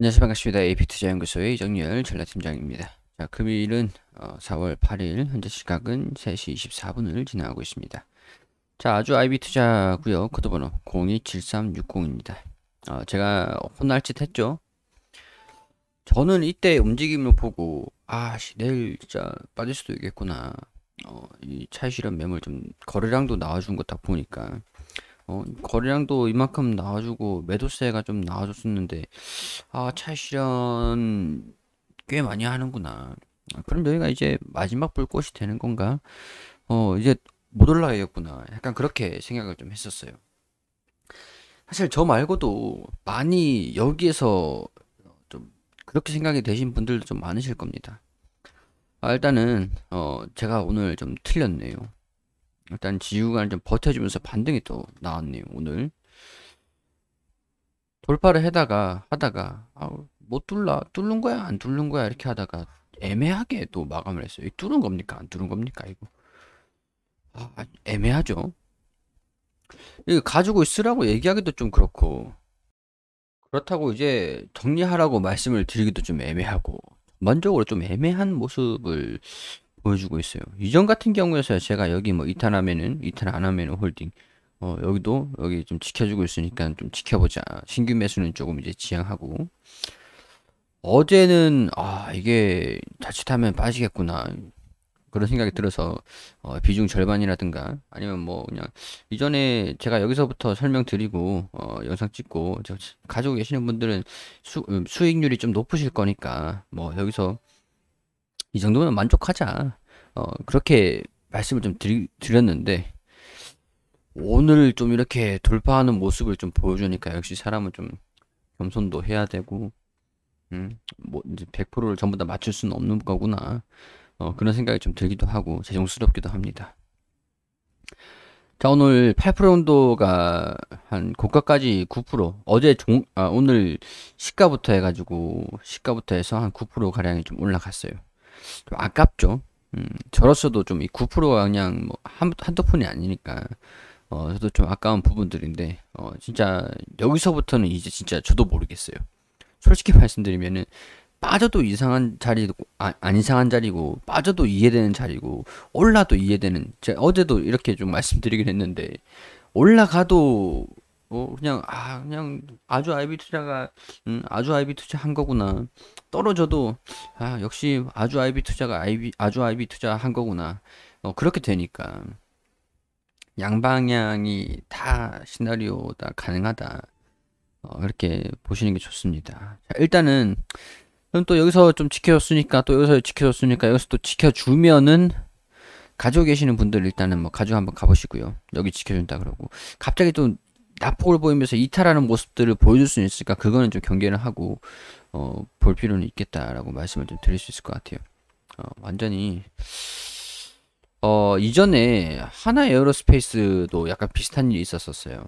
안녕하세요 반갑습니다. AP투자연구소의 정렬 전라팀장입니다. 자 금요일은 어, 4월 8일 현재 시각은 3시 24분을 지나고 있습니다. 자 아주 IB투자고요. 코드번호 027360입니다. 어, 제가 혼날 짓 했죠. 저는 이때 움직임을 보고 아씨 내일 진짜 빠질 수도 있겠구나. 어, 이 차시련 매물 좀 거래량도 나와준 거다 보니까 어, 거래량도 이만큼 나와주고 매도세가 좀 나와줬었는데 아차시현꽤 많이 하는구나 아, 그럼 여기가 이제 마지막 불꽃이 되는 건가 어 이제 못 올라가겠구나 약간 그렇게 생각을 좀 했었어요 사실 저 말고도 많이 여기에서 좀 그렇게 생각이 되신 분들도 좀 많으실 겁니다 아, 일단은 어 제가 오늘 좀 틀렸네요 일단 지우간을 좀 버텨주면서 반등이 또 나왔네요 오늘 돌파를 하다가 하다가 아우 못 뚫라 뚫는 거야 안 뚫는 거야 이렇게 하다가 애매하게 또 마감을 했어요 이 뚫은 겁니까 안 뚫은 겁니까 이거 아, 아 애매하죠 이거 가지고 있으라고 얘기하기도 좀 그렇고 그렇다고 이제 정리하라고 말씀을 드리기도 좀 애매하고 전반적으로 좀 애매한 모습을 보여주고 있어요. 이전 같은 경우에서 제가 여기 뭐 이탈 하면은 이탈 안 하면은 홀딩 어, 여기도 여기 좀 지켜주고 있으니까 좀 지켜보자. 신규 매수는 조금 이제 지향하고 어제는 아 이게 자칫하면 빠지겠구나 그런 생각이 들어서 어, 비중 절반이라든가 아니면 뭐 그냥 이전에 제가 여기서부터 설명드리고 어, 영상 찍고 저 가지고 계시는 분들은 수, 음, 수익률이 좀 높으실 거니까 뭐 여기서 이 정도면 만족하자. 어, 그렇게 말씀을 좀 드리, 드렸는데, 오늘 좀 이렇게 돌파하는 모습을 좀 보여주니까 역시 사람은 좀 겸손도 해야 되고, 음, 뭐, 이제 100%를 전부 다 맞출 수는 없는 거구나. 어, 그런 생각이 좀 들기도 하고, 재정스럽기도 합니다. 자, 오늘 8% 정도가 한 고가까지 9%, 어제 종, 아, 오늘 시가부터 해가지고, 시가부터 해서 한 9%가량이 좀 올라갔어요. 좀 아깝죠. 음, 저로서도 좀 이 9%가 그냥 뭐 한, 한두 푼이 아니니까 어, 저도 좀 아까운 부분들인데 어, 진짜 여기서부터는 이제 진짜 저도 모르겠어요. 솔직히 말씀드리면은 빠져도 이상한 자리고 아, 안 이상한 자리고 빠져도 이해되는 자리고 올라도 이해되는 제가 어제도 이렇게 좀 말씀드리긴 했는데 올라가도 어, 그냥, 아, 그냥 아주 IB 투자가, 음, 아주 IB 투자한 거구나. 떨어져도, 아, 역시 아주 IB 투자가 IB, 아주 IB 투자한 거구나. 어, 그렇게 되니까. 양방향이 다 시나리오 다 가능하다. 어, 그렇게 보시는 게 좋습니다. 자, 일단은, 그럼 또 여기서 좀 지켜줬으니까, 또 여기서 지켜줬으니까, 여기서 또 지켜주면은, 가지고 계시는 분들 일단은 뭐 가지고 한번 가보시고요. 여기 지켜준다 그러고 갑자기 또 낙폭을 보이면서 이탈하는 모습들을 보여줄 수는 있으니까 그거는 좀 경계를 하고 어, 볼 필요는 있겠다라고 말씀을 좀 드릴 수 있을 것 같아요. 어, 완전히 어, 이전에 하나 에어로스페이스도 약간 비슷한 일이 있었었어요.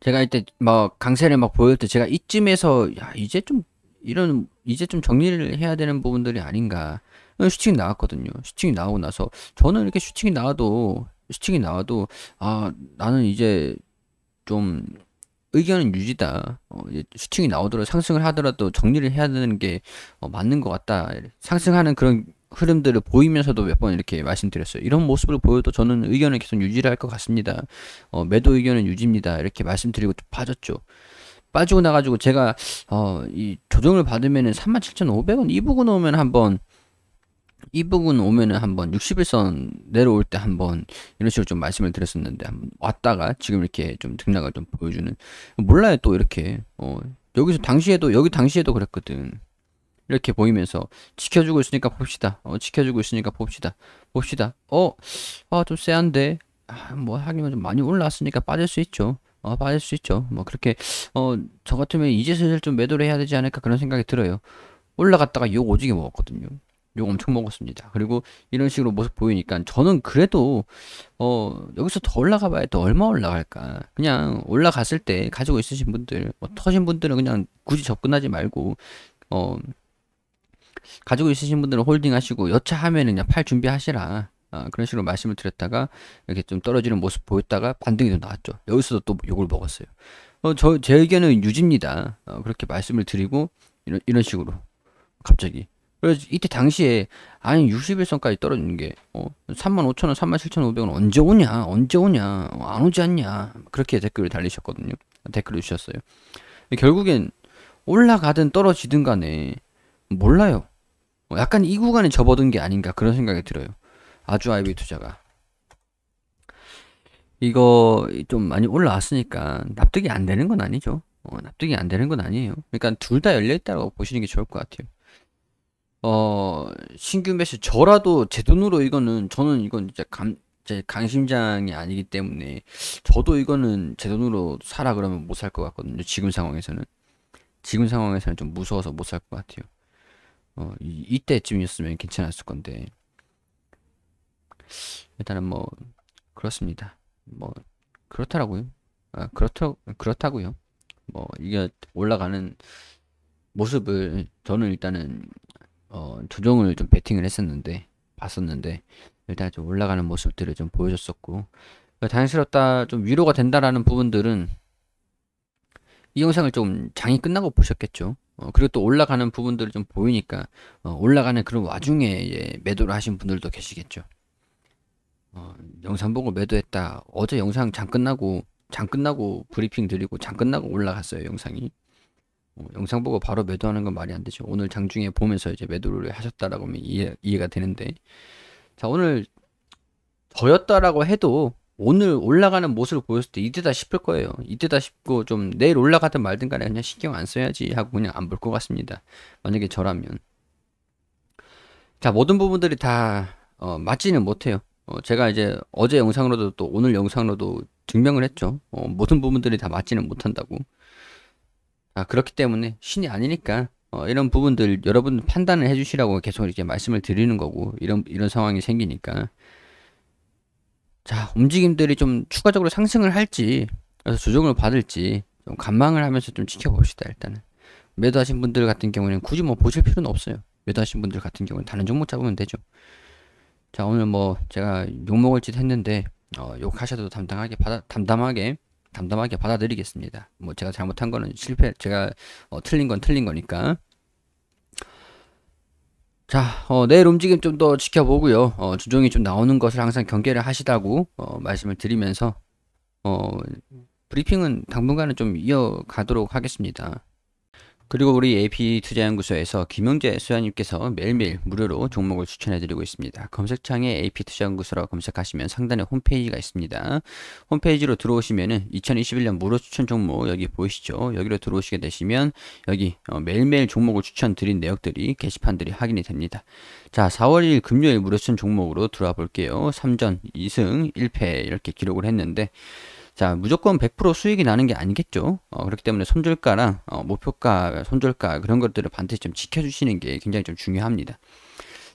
제가 이때 막 강세를 막 보일 때 제가 이쯤에서 야 이제 좀 이런 이제 좀 정리를 해야 되는 부분들이 아닌가 어, 슈팅이 나왔거든요. 슈팅이 나오고 나서 저는 이렇게 슈팅이 나와도 스틱이 나와도 아 나는 이제 좀 의견은 유지다. 어, 슈팅이 나오더라도 상승을 하더라도 정리를 해야 되는 게 어, 맞는 것 같다. 상승하는 그런 흐름들을 보이면서도 몇 번 이렇게 말씀드렸어요. 이런 모습을 보여도 저는 의견을 계속 유지를 할 것 같습니다. 어, 매도 의견은 유지입니다. 이렇게 말씀드리고 또 빠졌죠. 빠지고 나가지고 제가 어, 이 조정을 받으면은 37,500원 이 부분 오면 한번 이 부분 오면은 한번 6 0일선 내려올 때 한번 이런 식으로 좀 말씀을 드렸었는데 한번 왔다가 지금 이렇게 좀 등락을 좀 보여주는 몰라요 또 이렇게 어 여기서 당시에도 여기 당시에도 그랬거든 이렇게 보이면서 지켜주고 있으니까 봅시다 어 지켜주고 있으니까 봅시다 봅시다 어아좀 세한데 아, 뭐 하기만 좀 많이 올라왔으니까 빠질 수 있죠 어, 빠질 수 있죠 뭐 그렇게 어 저 같으면 이제 슬슬 좀 매도를 해야 되지 않을까 그런 생각이 들어요 올라갔다가 욕 오지게 먹었거든요 욕 엄청 먹었습니다. 그리고 이런 식으로 모습 보이니까 저는 그래도 어 여기서 더 올라가 봐야 또 얼마 올라갈까? 그냥 올라갔을 때 가지고 있으신 분들 뭐 터진 분들은 그냥 굳이 접근하지 말고 어 가지고 있으신 분들은 홀딩하시고 여차하면은 그냥 팔 준비하시라. 아, 그런 식으로 말씀을 드렸다가 이렇게 좀 떨어지는 모습 보였다가 반등이 좀 나왔죠. 여기서도 또 욕을 먹었어요. 어, 저, 제 의견은 유지입니다. 어, 그렇게 말씀을 드리고 이런, 이런 식으로 갑자기 그래서 이때 당시에 아니 6 1선까지 떨어지는 게 어, 3 0 0 0 원, 3 7 5 0 0원 언제 오냐, 언제 오냐, 어, 안 오지 않냐 그렇게 댓글을 달리셨거든요. 댓글을 주셨어요. 결국엔 올라가든 떨어지든 간에 몰라요. 어, 약간 이 구간에 접어든 게 아닌가 그런 생각이 들어요. 아주 아이비 투자가. 이거 좀 많이 올라왔으니까 납득이 안 되는 건 아니죠. 어, 납득이 안 되는 건 아니에요. 그러니까 둘 다 열려있다고 보시는 게 좋을 것 같아요. 어 신규 매시 저라도 제 돈으로 이거는 저는 이건 이제 감, 제 강심장이 아니기 때문에 저도 이거는 제 돈으로 사라 그러면 못 살 것 같거든요. 지금 상황에서는 지금 상황에서는 좀 무서워서 못 살 것 같아요. 어 이, 이때쯤이었으면 괜찮았을 건데 일단은 뭐 그렇습니다. 뭐 그렇더라고요. 아, 그렇더 그렇다고요. 뭐 이게 올라가는 모습을 저는 일단은 두종정을좀 배팅을 했었는데 봤었는데 일단 좀 올라가는 모습들을 좀 보여줬었고 다행스럽다 그러니까 좀 위로가 된다라는 부분들은 이 영상을 좀 장이 끝나고 보셨겠죠 어, 그리고 또 올라가는 부분들을 좀 보이니까 어, 올라가는 그런 와중에 예, 매도를 하신 분들도 계시겠죠 어, 영상 보고 매도했다 어제 영상 장 끝나고 장 끝나고 브리핑 드리고 장 끝나고 올라갔어요 영상이 뭐 영상 보고 바로 매도하는 건 말이 안 되죠. 오늘 장중에 보면서 이제 매도를 하셨다라고 하면 이해, 이해가 되는데. 자, 오늘 더였다라고 해도 오늘 올라가는 모습을 보였을 때 이때다 싶을 거예요. 이때다 싶고 좀 내일 올라가든 말든 간에 그냥 신경 안 써야지 하고 그냥 안 볼 것 같습니다. 만약에 저라면. 자, 모든 부분들이 다 어, 맞지는 못해요. 어, 제가 이제 어제 영상으로도 또 오늘 영상으로도 증명을 했죠. 어, 모든 부분들이 다 맞지는 못한다고. 아, 그렇기 때문에 신이 아니니까 어, 이런 부분들 여러분 판단을 해주시라고 계속 이렇게 말씀을 드리는 거고 이런 이런 상황이 생기니까 자 움직임들이 좀 추가적으로 상승을 할지 그래서 조정을 받을지 좀 관망을 하면서 좀 지켜봅시다 일단은 매도하신 분들 같은 경우는 에 굳이 뭐 보실 필요는 없어요 매도하신 분들 같은 경우는 다른 종목 잡으면 되죠 자 오늘 뭐 제가 욕먹을 짓 했는데 어, 욕하셔도 담당하게 받아, 담담하게 담담하게 받아들이겠습니다. 뭐 제가 잘못한 거는 실패, 제가 어, 틀린 건 틀린 거니까. 자, 어, 내일 움직임 좀 더 지켜보고요. 어, 주종이 좀 나오는 것을 항상 경계를 하시다고 어, 말씀을 드리면서 어, 브리핑은 당분간은 좀 이어가도록 하겠습니다. 그리고 우리 AP 투자연구소에서 김용재 소장님께서 매일매일 무료로 종목을 추천해드리고 있습니다. 검색창에 AP 투자연구소라고 검색하시면 상단에 홈페이지가 있습니다. 홈페이지로 들어오시면은 2021년 무료 추천 종목 여기 보이시죠? 여기로 들어오시게 되시면 여기 어, 매일매일 종목을 추천드린 내역들이 게시판들이 확인이 됩니다. 자, 4월 1일 금요일 무료 추천 종목으로 들어와 볼게요. 3전 2승 1패 이렇게 기록을 했는데 자 무조건 100% 수익이 나는 게 아니겠죠 어, 그렇기 때문에 손절가랑 어, 목표가 손절가 그런 것들을 반드시 좀 지켜주시는 게 굉장히 좀 중요합니다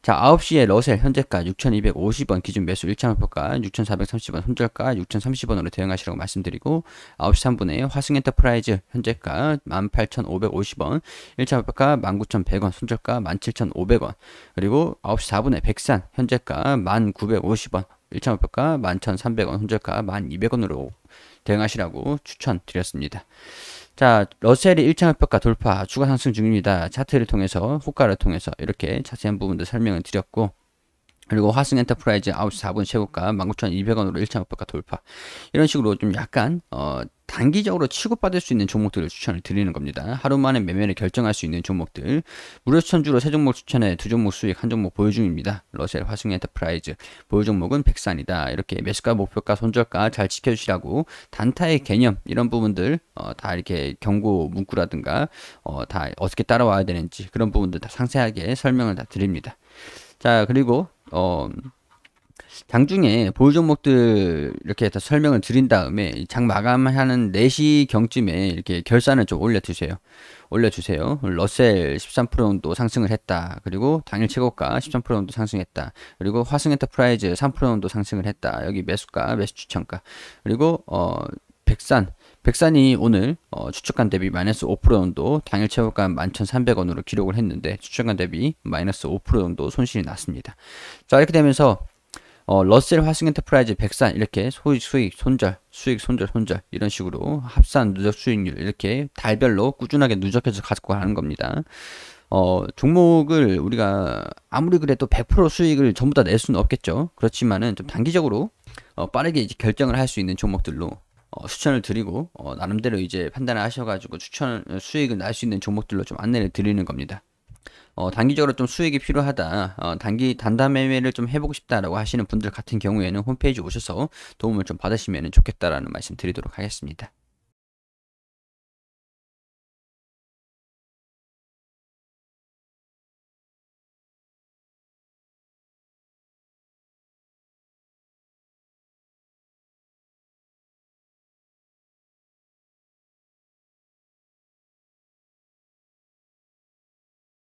자 9시에 러셀 현재가 6250원 기준 매수 1차 목표가 6430원 손절가 6030원으로 대응하시라고 말씀드리고 9시 3분에 화승엔터프라이즈 현재가 18550원 1차 목표가 19100원 손절가 17500원 그리고 9시 4분에 백산 현재가 1950원 1차 목표가 11,300원, 손절가 1,200원으로 대응하시라고 추천드렸습니다. 자, 러셀이 1차 목가 돌파, 추가 상승 중입니다. 차트를 통해서, 호가를 통해서 이렇게 자세한 부분들 설명을 드렸고 그리고 화승 엔터프라이즈 아웃 4분 최고가 19,200원으로 1차 목표가 돌파 이런 식으로 좀 약간 어, 단기적으로 취급받을 수 있는 종목들을 추천을 드리는 겁니다. 하루 만에 매매를 결정할 수 있는 종목들. 무료 추천주로 세 종목 추천해 두 종목 수익 한 종목 보유 중입니다. 러셀 화승 엔터프라이즈 보유 종목은 백산이다. 이렇게 매수가 목표가 손절가 잘 지켜주시라고 단타의 개념 이런 부분들 어, 다 이렇게 경고 문구라든가 어, 다 어떻게 따라와야 되는지 그런 부분들 다 상세하게 설명을 다 드립니다. 자 그리고 어. 장중에 보유 종목들 이렇게 다 설명을 드린 다음에 장 마감하는 4시 경쯤에 이렇게 결산을 좀 올려주세요. 올려주세요. 러셀 13% 정도 상승을 했다. 그리고 당일 최고가 13% 정도 상승했다. 그리고 화승 엔터프라이즈 3% 정도 상승을 했다. 여기 매수가, 매수 추천가. 그리고 어 백산 백산이 오늘 어, 추측간 대비 마이너스 5% 정도 당일 최고가 11,300원으로 기록을 했는데 추측간 대비 마이너스 5% 정도 손실이 났습니다. 자 이렇게 되면서 어, 러셀 화승 엔터프라이즈 백산 이렇게 소익 수익 손절 수익 손절 손절 이런 식으로 합산 누적 수익률 이렇게 달별로 꾸준하게 누적해서 가지고 가는 겁니다. 어, 종목을 우리가 아무리 그래도 100% 수익을 전부 다 낼 수는 없겠죠. 그렇지만은 좀 단기적으로 어, 빠르게 이제 결정을 할 수 있는 종목들로 어, 추천을 드리고 어, 나름대로 이제 판단을 하셔가지고 추천 수익을 날수 있는 종목들로 좀 안내를 드리는 겁니다. 어, 단기적으로 좀 수익이 필요하다. 어, 단기 단단 매매를 좀 해보고 싶다라고 하시는 분들 같은 경우에는 홈페이지 오셔서 도움을 좀 받으시면 좋겠다라는 말씀 드리도록 하겠습니다.